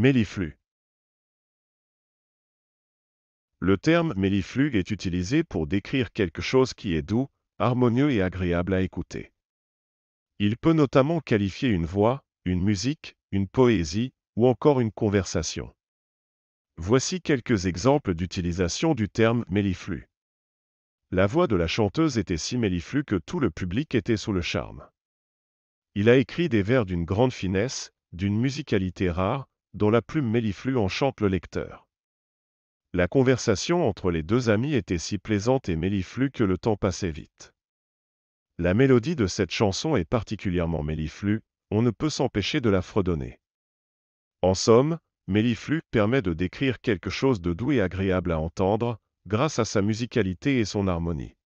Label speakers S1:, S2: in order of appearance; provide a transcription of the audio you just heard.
S1: Méliflu Le terme méliflu est utilisé pour décrire quelque chose qui est doux, harmonieux et agréable à écouter. Il peut notamment qualifier une voix, une musique, une poésie ou encore une conversation. Voici quelques exemples d'utilisation du terme méliflu. La voix de la chanteuse était si méliflue que tout le public était sous le charme. Il a écrit des vers d'une grande finesse, d'une musicalité rare, dont la plume méliflue enchante le lecteur. La conversation entre les deux amis était si plaisante et méliflue que le temps passait vite. La mélodie de cette chanson est particulièrement méliflue, on ne peut s'empêcher de la fredonner. En somme, Méliflu permet de décrire quelque chose de doux et agréable à entendre, grâce à sa musicalité et son harmonie.